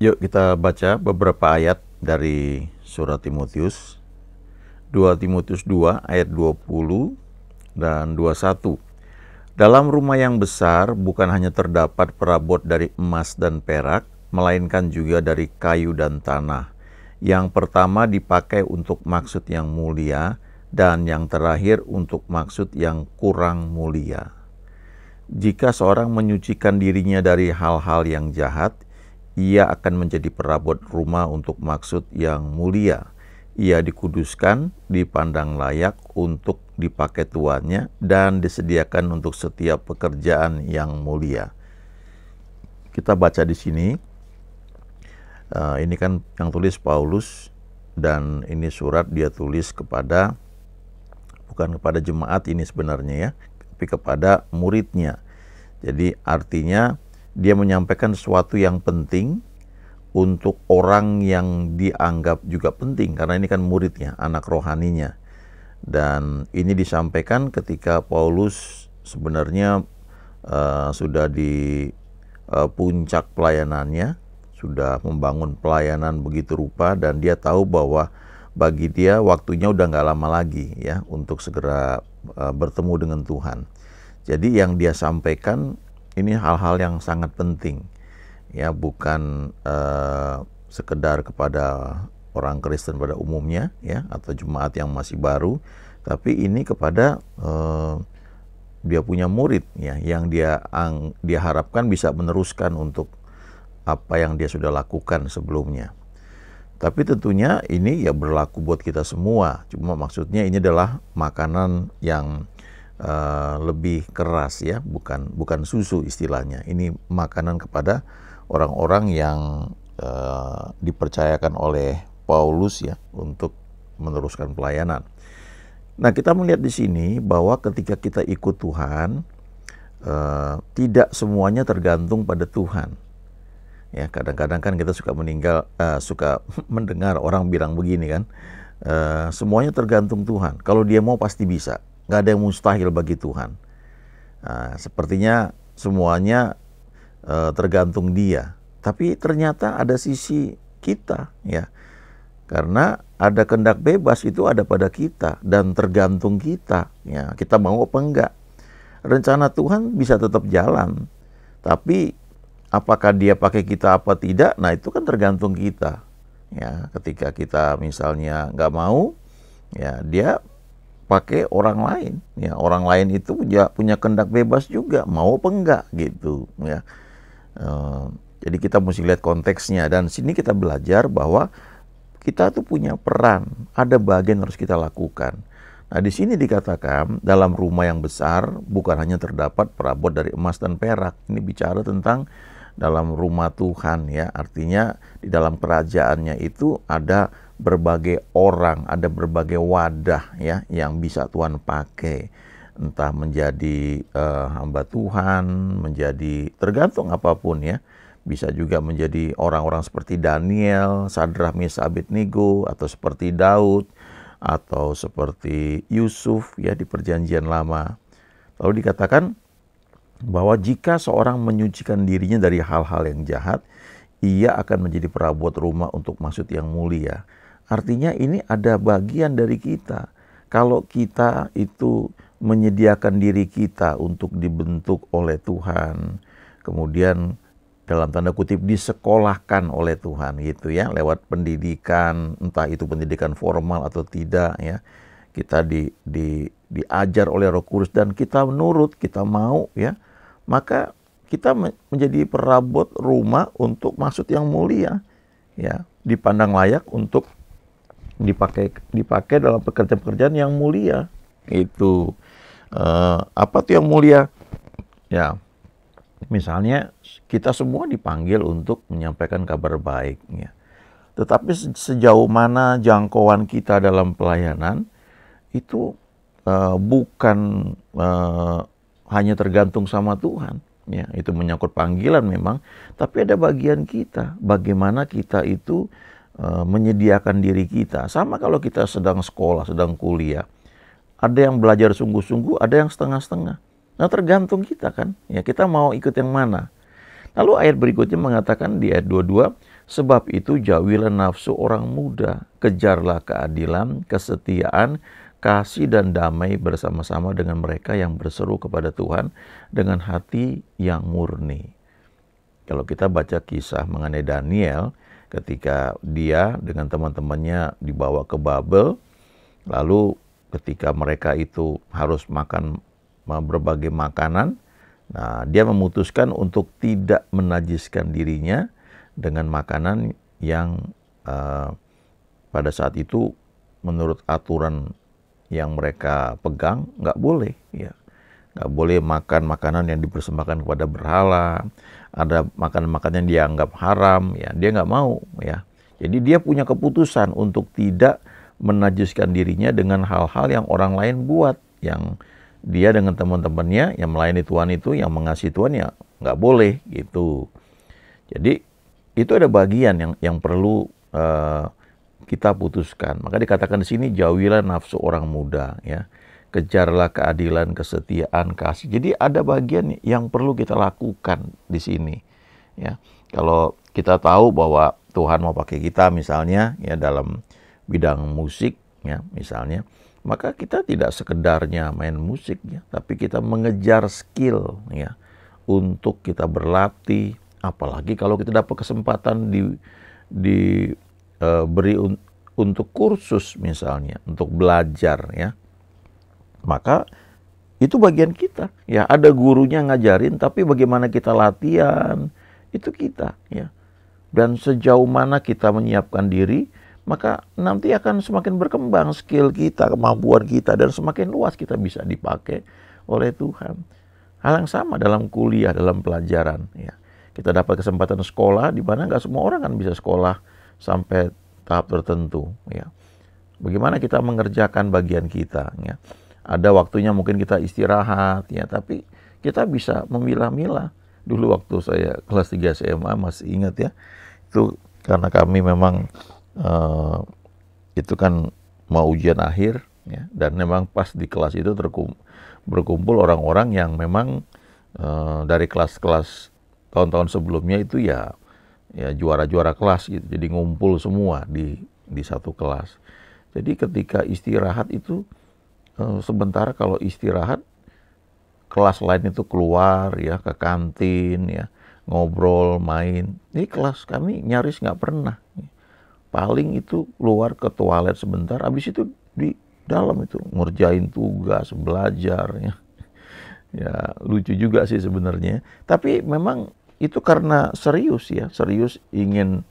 Yuk kita baca beberapa ayat dari surat Timotius. 2 Timotius 2 ayat 20 dan 21. Dalam rumah yang besar bukan hanya terdapat perabot dari emas dan perak, melainkan juga dari kayu dan tanah. Yang pertama dipakai untuk maksud yang mulia dan yang terakhir untuk maksud yang kurang mulia. Jika seorang menyucikan dirinya dari hal-hal yang jahat, ia akan menjadi perabot rumah untuk maksud yang mulia. Ia dikuduskan, dipandang layak untuk dipakai tuannya, dan disediakan untuk setiap pekerjaan yang mulia. Kita baca di sini, uh, ini kan yang tulis Paulus, dan ini surat dia tulis kepada, bukan kepada jemaat ini sebenarnya ya, tapi kepada muridnya. Jadi artinya dia menyampaikan sesuatu yang penting untuk orang yang dianggap juga penting karena ini kan muridnya, anak rohaninya. Dan ini disampaikan ketika Paulus sebenarnya uh, sudah di uh, puncak pelayanannya, sudah membangun pelayanan begitu rupa dan dia tahu bahwa bagi dia waktunya udah nggak lama lagi ya untuk segera uh, bertemu dengan Tuhan. Jadi yang dia sampaikan ini hal-hal yang sangat penting ya bukan uh, sekedar kepada orang Kristen pada umumnya ya atau jemaat yang masih baru tapi ini kepada uh, dia punya murid ya yang dia ang, dia harapkan bisa meneruskan untuk apa yang dia sudah lakukan sebelumnya tapi tentunya ini ya berlaku buat kita semua cuma maksudnya ini adalah makanan yang uh, lebih keras ya, bukan bukan susu istilahnya. Ini makanan kepada orang-orang yang uh, dipercayakan oleh Paulus ya untuk meneruskan pelayanan. Nah, kita melihat di sini bahwa ketika kita ikut Tuhan, uh, tidak semuanya tergantung pada Tuhan. Ya, kadang-kadang kan kita suka meninggal, uh, suka mendengar orang bilang begini kan, uh, semuanya tergantung Tuhan. Kalau dia mau pasti bisa nggak ada yang mustahil bagi Tuhan. Nah, sepertinya semuanya e, tergantung Dia. Tapi ternyata ada sisi kita, ya. Karena ada kendak bebas itu ada pada kita dan tergantung kita, ya. Kita mau apa enggak? Rencana Tuhan bisa tetap jalan, tapi apakah Dia pakai kita apa tidak? Nah itu kan tergantung kita. Ya, ketika kita misalnya nggak mau, ya Dia pakai orang lain ya orang lain itu punya punya kendak bebas juga mau apa enggak gitu ya uh, jadi kita mesti lihat konteksnya dan sini kita belajar bahwa kita tuh punya peran ada bagian yang harus kita lakukan nah di sini dikatakan dalam rumah yang besar bukan hanya terdapat perabot dari emas dan perak ini bicara tentang dalam rumah Tuhan ya artinya di dalam kerajaannya itu ada berbagai orang, ada berbagai wadah ya yang bisa Tuhan pakai. Entah menjadi uh, hamba Tuhan, menjadi tergantung apapun ya. Bisa juga menjadi orang-orang seperti Daniel, Sadrah, Misa, Abednego, atau seperti Daud, atau seperti Yusuf ya di perjanjian lama. Lalu dikatakan bahwa jika seorang menyucikan dirinya dari hal-hal yang jahat, ia akan menjadi perabot rumah untuk maksud yang mulia. Artinya ini ada bagian dari kita. Kalau kita itu menyediakan diri kita untuk dibentuk oleh Tuhan, kemudian dalam tanda kutip disekolahkan oleh Tuhan gitu ya, lewat pendidikan, entah itu pendidikan formal atau tidak ya. Kita di, di, diajar oleh Roh Kudus dan kita menurut, kita mau ya. Maka kita menjadi perabot rumah untuk maksud yang mulia ya, dipandang layak untuk dipakai dipakai dalam pekerjaan-pekerjaan yang mulia itu uh, apa tuh yang mulia ya misalnya kita semua dipanggil untuk menyampaikan kabar baiknya tetapi sejauh mana jangkauan kita dalam pelayanan itu uh, bukan uh, hanya tergantung sama Tuhan ya itu menyangkut panggilan memang tapi ada bagian kita bagaimana kita itu Eh, menyediakan diri kita. Sama kalau kita sedang sekolah, sedang kuliah. Ada yang belajar sungguh-sungguh, ada yang setengah-setengah. Nah tergantung kita kan, ya kita mau ikut yang mana. Lalu ayat berikutnya mengatakan di ayat 22, Sebab itu jauhilah nafsu orang muda, kejarlah keadilan, kesetiaan, kasih dan damai bersama-sama dengan mereka yang berseru kepada Tuhan dengan hati yang murni. Kalau kita baca kisah mengenai Daniel, ketika dia dengan teman-temannya dibawa ke Babel, lalu ketika mereka itu harus makan berbagai makanan, nah dia memutuskan untuk tidak menajiskan dirinya dengan makanan yang uh, pada saat itu menurut aturan yang mereka pegang nggak boleh ya nggak boleh makan makanan yang dipersembahkan kepada berhala ada makan makanan yang dianggap haram ya dia nggak mau ya jadi dia punya keputusan untuk tidak menajiskan dirinya dengan hal-hal yang orang lain buat yang dia dengan teman-temannya yang melayani Tuhan itu yang mengasihi Tuhan ya nggak boleh gitu jadi itu ada bagian yang yang perlu uh, kita putuskan maka dikatakan di sini jauhilah nafsu orang muda ya kejarlah keadilan, kesetiaan, kasih. Jadi ada bagian yang perlu kita lakukan di sini. Ya, kalau kita tahu bahwa Tuhan mau pakai kita misalnya ya dalam bidang musik ya misalnya, maka kita tidak sekedarnya main musik ya, tapi kita mengejar skill ya untuk kita berlatih. Apalagi kalau kita dapat kesempatan di diberi eh, uh, un, untuk kursus misalnya, untuk belajar ya maka itu bagian kita. Ya, ada gurunya ngajarin tapi bagaimana kita latihan itu kita, ya. Dan sejauh mana kita menyiapkan diri, maka nanti akan semakin berkembang skill kita, kemampuan kita dan semakin luas kita bisa dipakai oleh Tuhan. Hal yang sama dalam kuliah, dalam pelajaran, ya. Kita dapat kesempatan sekolah di mana nggak semua orang kan bisa sekolah sampai tahap tertentu, ya. Bagaimana kita mengerjakan bagian kita, ya ada waktunya mungkin kita istirahat ya tapi kita bisa memilah-milah dulu waktu saya kelas 3 SMA masih ingat ya itu karena kami memang uh, itu kan mau ujian akhir ya dan memang pas di kelas itu terkum, berkumpul orang-orang yang memang uh, dari kelas-kelas tahun-tahun sebelumnya itu ya ya juara-juara kelas gitu jadi ngumpul semua di di satu kelas jadi ketika istirahat itu Eh, sebentar kalau istirahat kelas lain itu keluar ya ke kantin ya ngobrol main ini kelas kami nyaris nggak pernah paling itu keluar ke toilet sebentar habis itu di dalam itu ngerjain tugas belajar ya ya lucu juga sih sebenarnya tapi memang itu karena serius ya serius ingin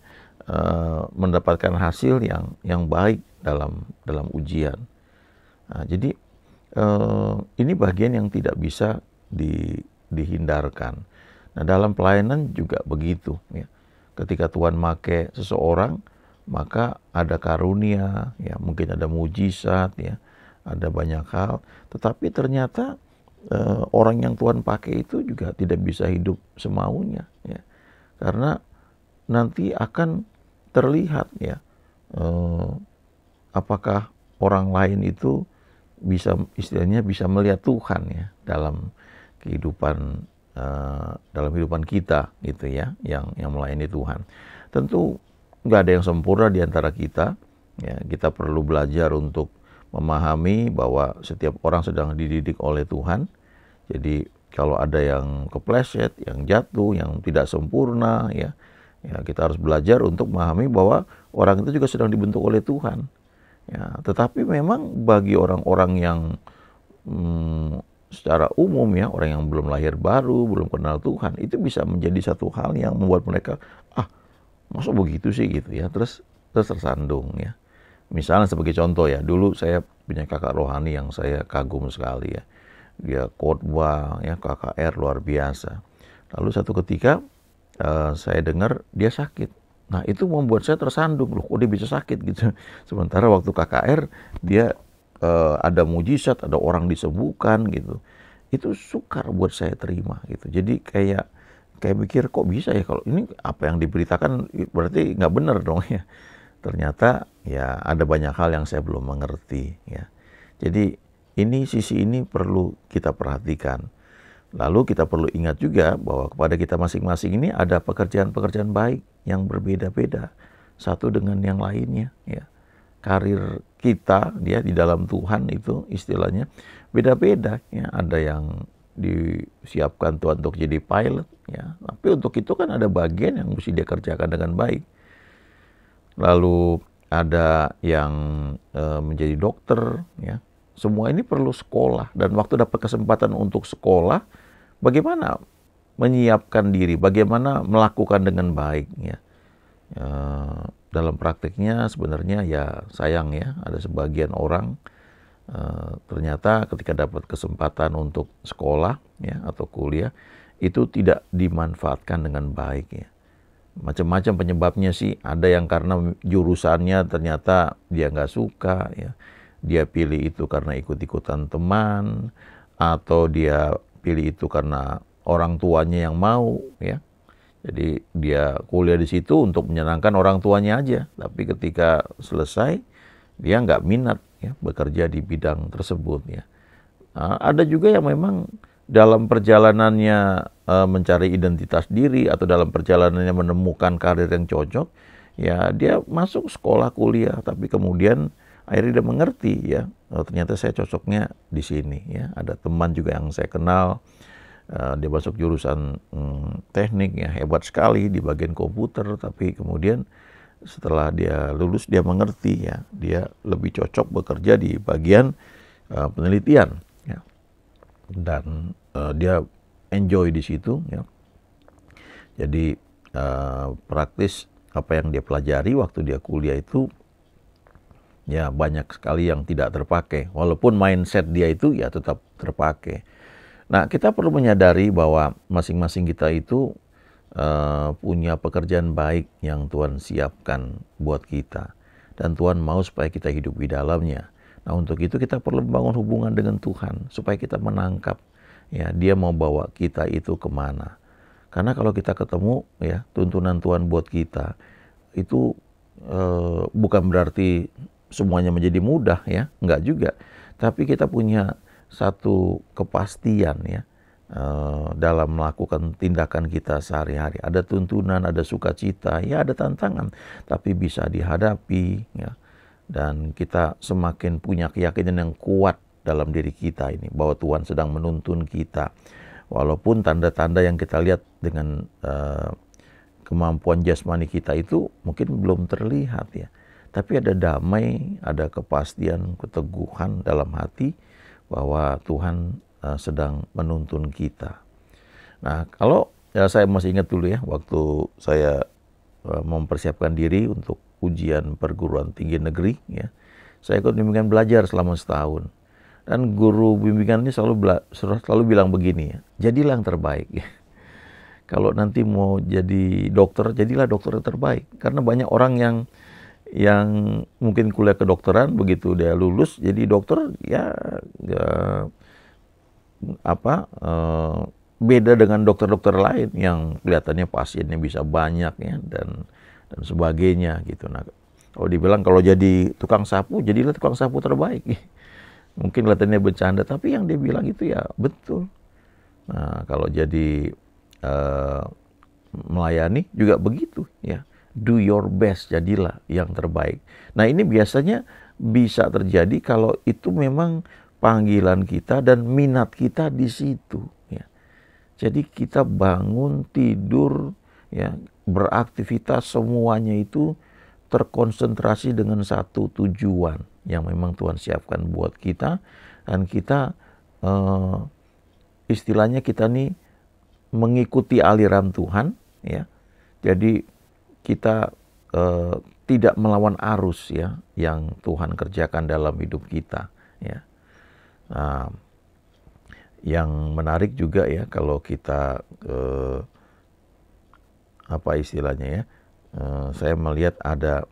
uh, mendapatkan hasil yang yang baik dalam dalam ujian Nah, jadi eh, ini bagian yang tidak bisa di, dihindarkan. Nah dalam pelayanan juga begitu. Ya. Ketika Tuhan make seseorang, maka ada karunia, ya mungkin ada mujizat, ya ada banyak hal. Tetapi ternyata eh, orang yang Tuhan pakai itu juga tidak bisa hidup semaunya, ya karena nanti akan terlihat ya eh, apakah orang lain itu bisa istilahnya bisa melihat Tuhan ya dalam kehidupan uh, dalam kehidupan kita gitu ya yang yang melayani Tuhan tentu nggak ada yang sempurna di antara kita ya kita perlu belajar untuk memahami bahwa setiap orang sedang dididik oleh Tuhan jadi kalau ada yang kepleset yang jatuh yang tidak sempurna ya ya kita harus belajar untuk memahami bahwa orang itu juga sedang dibentuk oleh Tuhan Ya, tetapi memang bagi orang-orang yang hmm, secara umum ya orang yang belum lahir baru belum kenal Tuhan itu bisa menjadi satu hal yang membuat mereka ah masuk begitu sih gitu ya terus terus tersandung ya misalnya sebagai contoh ya dulu saya punya kakak rohani yang saya kagum sekali ya dia khotbah ya KKR luar biasa lalu satu ketika uh, saya dengar dia sakit Nah itu membuat saya tersandung loh, kok dia bisa sakit gitu. Sementara waktu KKR dia uh, ada mujizat, ada orang disembuhkan gitu. Itu sukar buat saya terima gitu. Jadi kayak kayak mikir kok bisa ya kalau ini apa yang diberitakan berarti nggak benar dong ya. Ternyata ya ada banyak hal yang saya belum mengerti ya. Jadi ini sisi ini perlu kita perhatikan. Lalu kita perlu ingat juga bahwa kepada kita masing-masing ini ada pekerjaan-pekerjaan baik yang berbeda-beda satu dengan yang lainnya ya karir kita dia di dalam Tuhan itu istilahnya beda-beda ya ada yang disiapkan Tuhan untuk jadi pilot ya tapi untuk itu kan ada bagian yang mesti dia kerjakan dengan baik lalu ada yang e, menjadi dokter ya semua ini perlu sekolah dan waktu dapat kesempatan untuk sekolah bagaimana menyiapkan diri, bagaimana melakukan dengan baik ya. E, eh, dalam praktiknya sebenarnya ya sayang ya ada sebagian orang e, ternyata ketika dapat kesempatan untuk sekolah ya atau kuliah itu tidak dimanfaatkan dengan baik ya. Macam-macam penyebabnya sih ada yang karena jurusannya ternyata dia nggak suka ya. Dia pilih itu karena ikut-ikutan teman atau dia pilih itu karena orang tuanya yang mau ya. Jadi dia kuliah di situ untuk menyenangkan orang tuanya aja, tapi ketika selesai dia nggak minat ya bekerja di bidang tersebut ya. Nah, ada juga yang memang dalam perjalanannya e, mencari identitas diri atau dalam perjalanannya menemukan karir yang cocok, ya dia masuk sekolah kuliah, tapi kemudian akhirnya dia mengerti ya, oh, ternyata saya cocoknya di sini ya. Ada teman juga yang saya kenal Eh, dia masuk jurusan hmm, teknik ya hebat sekali di bagian komputer tapi kemudian setelah dia lulus dia mengerti ya dia lebih cocok bekerja di bagian uh, penelitian ya dan uh, dia enjoy di situ ya jadi uh, praktis apa yang dia pelajari waktu dia kuliah itu ya banyak sekali yang tidak terpakai walaupun mindset dia itu ya tetap terpakai Nah, kita perlu menyadari bahwa masing-masing kita itu uh, punya pekerjaan baik yang Tuhan siapkan buat kita, dan Tuhan mau supaya kita hidup di dalamnya. Nah, untuk itu kita perlu membangun hubungan dengan Tuhan supaya kita menangkap ya Dia mau bawa kita itu kemana. Karena kalau kita ketemu ya tuntunan Tuhan buat kita itu uh, bukan berarti semuanya menjadi mudah ya, enggak juga. Tapi kita punya satu kepastian ya eh, dalam melakukan tindakan kita sehari-hari. Ada tuntunan, ada sukacita, ya ada tantangan, tapi bisa dihadapi ya. Dan kita semakin punya keyakinan yang kuat dalam diri kita ini bahwa Tuhan sedang menuntun kita. Walaupun tanda-tanda yang kita lihat dengan uh, kemampuan jasmani kita itu mungkin belum terlihat ya. Tapi ada damai, ada kepastian, keteguhan dalam hati bahwa Tuhan uh, sedang menuntun kita. Nah, kalau ya saya masih ingat dulu ya waktu saya uh, mempersiapkan diri untuk ujian perguruan tinggi negeri ya. Saya ikut bimbingan belajar selama setahun. Dan guru bimbingan ini selalu bela, selalu bilang begini ya, jadilah yang terbaik. Kalau nanti mau jadi dokter, jadilah dokter yang terbaik. Karena banyak orang yang yang mungkin kuliah kedokteran begitu dia lulus jadi dokter ya, ya apa uh, beda dengan dokter-dokter lain yang kelihatannya pasiennya bisa banyak ya dan dan sebagainya gitu nah kalau dibilang kalau jadi tukang sapu jadilah tukang sapu terbaik mungkin kelihatannya bercanda tapi yang dia bilang itu ya betul nah kalau jadi uh, melayani juga begitu do your best, jadilah yang terbaik. Nah, ini biasanya bisa terjadi kalau itu memang panggilan kita dan minat kita di situ ya. Jadi kita bangun tidur ya, beraktivitas semuanya itu terkonsentrasi dengan satu tujuan yang memang Tuhan siapkan buat kita dan kita eh, istilahnya kita nih mengikuti aliran Tuhan ya. Jadi kita eh, tidak melawan arus ya yang Tuhan kerjakan dalam hidup kita ya. Nah, yang menarik juga ya kalau kita eh, apa istilahnya ya, eh, saya melihat ada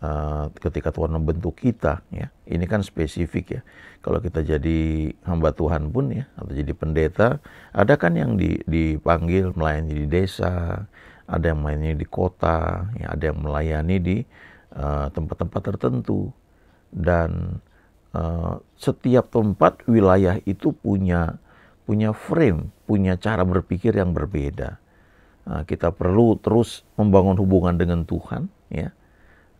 eh, ketika Tuhan membentuk kita ya, ini kan spesifik ya. Kalau kita jadi hamba Tuhan pun ya atau jadi pendeta, ada kan yang dipanggil melayani di desa, ada yang melayani di kota, ya, ada yang melayani di eh, tempat-tempat uh, tertentu. Dan uh, setiap tempat wilayah itu punya punya frame, punya cara berpikir yang berbeda. Uh, kita perlu terus membangun hubungan dengan Tuhan, ya,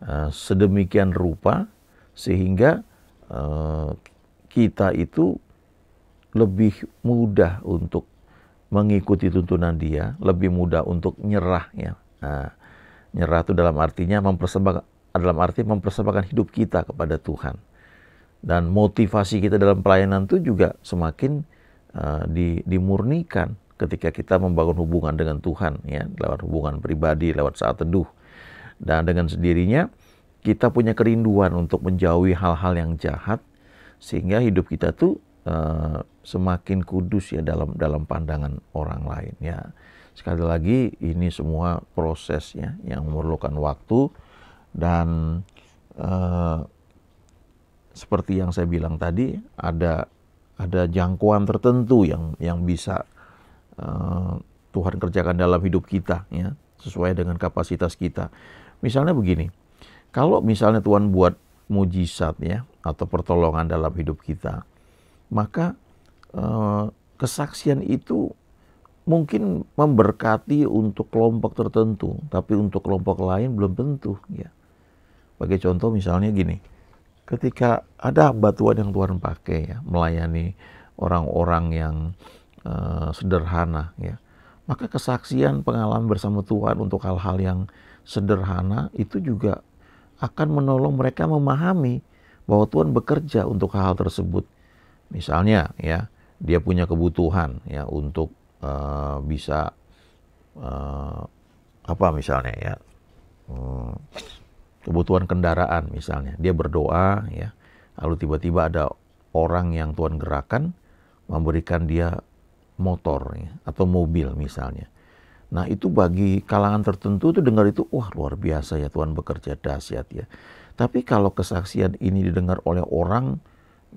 uh, sedemikian rupa sehingga uh, kita itu lebih mudah untuk mengikuti tuntunan dia, lebih mudah untuk nyerah ya. Nah, nyerah itu dalam artinya mempersembahkan dalam arti mempersembahkan hidup kita kepada Tuhan. Dan motivasi kita dalam pelayanan itu juga semakin uh, di, dimurnikan ketika kita membangun hubungan dengan Tuhan ya, lewat hubungan pribadi, lewat saat teduh. Dan dengan sendirinya kita punya kerinduan untuk menjauhi hal-hal yang jahat sehingga hidup kita tuh uh, semakin kudus ya dalam dalam pandangan orang lain ya. Sekali lagi ini semua prosesnya yang memerlukan waktu dan uh, seperti yang saya bilang tadi ada ada jangkauan tertentu yang yang bisa uh, Tuhan kerjakan dalam hidup kita ya sesuai dengan kapasitas kita. Misalnya begini, kalau misalnya Tuhan buat mujizat ya atau pertolongan dalam hidup kita, maka eh, kesaksian itu mungkin memberkati untuk kelompok tertentu, tapi untuk kelompok lain belum tentu. Ya. bagi contoh misalnya gini, ketika ada batuan yang Tuhan pakai ya, melayani orang-orang yang eh, sederhana ya, maka kesaksian pengalaman bersama Tuhan untuk hal-hal yang sederhana itu juga akan menolong mereka memahami bahwa Tuhan bekerja untuk hal, -hal tersebut. Misalnya ya, dia punya kebutuhan ya untuk uh, bisa uh, apa misalnya ya. um, kebutuhan kendaraan misalnya. Dia berdoa ya, lalu tiba-tiba ada orang yang Tuhan gerakan memberikan dia motor ya, atau mobil misalnya. Nah itu bagi kalangan tertentu itu dengar itu wah luar biasa ya Tuhan bekerja dahsyat ya. Tapi kalau kesaksian ini didengar oleh orang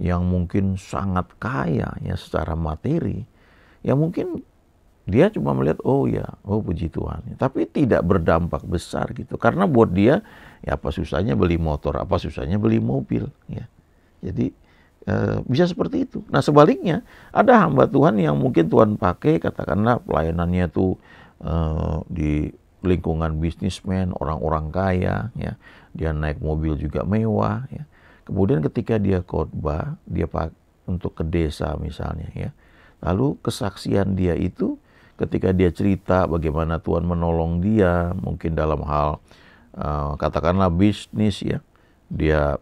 yang mungkin sangat kaya ya secara materi, ya mungkin dia cuma melihat oh ya oh puji Tuhan tapi tidak berdampak besar gitu karena buat dia ya apa susahnya beli motor apa susahnya beli mobil ya jadi e, bisa seperti itu nah sebaliknya ada hamba Tuhan yang mungkin Tuhan pakai katakanlah pelayanannya tuh eh, e, di lingkungan bisnismen orang-orang kaya ya dia naik mobil juga mewah ya Kemudian ketika dia khotbah, dia pak untuk ke desa misalnya ya. Lalu kesaksian dia itu ketika dia cerita bagaimana Tuhan menolong dia mungkin dalam hal uh, katakanlah bisnis ya. Dia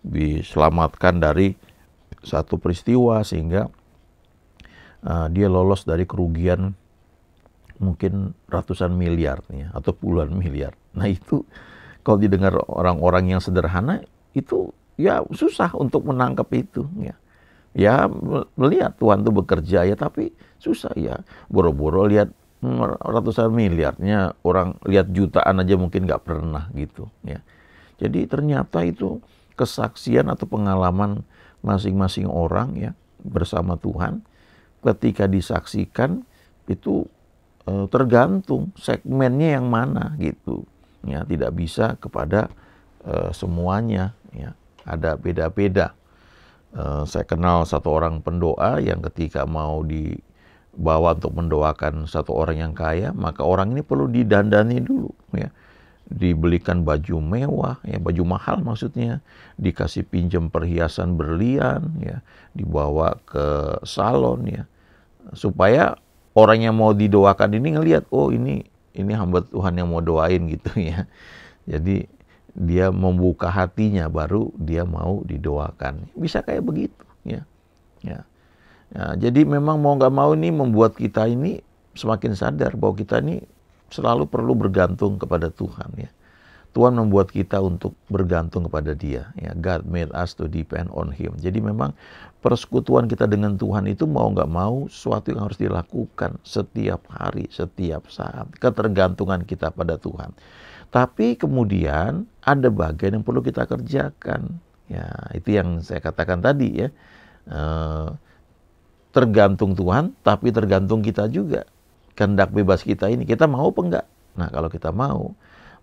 diselamatkan dari satu peristiwa sehingga uh, dia lolos dari kerugian mungkin ratusan miliar ya, atau puluhan miliar. Nah itu kalau didengar orang-orang yang sederhana itu ya susah untuk menangkap itu ya ya melihat Tuhan tuh bekerja ya tapi susah ya boro-boro lihat hmm, ratusan miliarnya orang lihat jutaan aja mungkin nggak pernah gitu ya jadi ternyata itu kesaksian atau pengalaman masing-masing orang ya bersama Tuhan ketika disaksikan itu eh, tergantung segmennya yang mana gitu ya tidak bisa kepada eh, semuanya ya ada beda-beda. Uh, saya kenal satu orang pendoa yang ketika mau dibawa untuk mendoakan satu orang yang kaya, maka orang ini perlu didandani dulu, ya dibelikan baju mewah, ya baju mahal maksudnya, dikasih pinjam perhiasan berlian, ya dibawa ke salon, ya supaya orang yang mau didoakan ini ngelihat, oh ini ini hamba Tuhan yang mau doain gitu ya. Jadi dia membuka hatinya baru dia mau didoakan bisa kayak begitu ya ya ya jadi memang mau nggak mau ini membuat kita ini semakin sadar bahwa kita ini selalu perlu bergantung kepada Tuhan ya Tuhan membuat kita untuk bergantung kepada Dia. Ya, God made us to depend on Him. Jadi memang persekutuan kita dengan Tuhan itu mau nggak mau suatu yang harus dilakukan setiap hari, setiap saat. Ketergantungan kita pada Tuhan. Tapi kemudian ada bagian yang perlu kita kerjakan. Ya, itu yang saya katakan tadi ya. E, tergantung Tuhan, tapi tergantung kita juga. Kehendak bebas kita ini, kita mau apa enggak? Nah, kalau kita mau,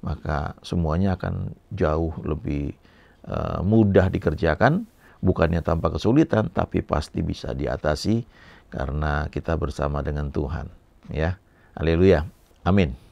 maka semuanya akan jauh lebih e, mudah dikerjakan, bukannya tanpa kesulitan, tapi pasti bisa diatasi karena kita bersama dengan Tuhan. Ya, haleluya, amin.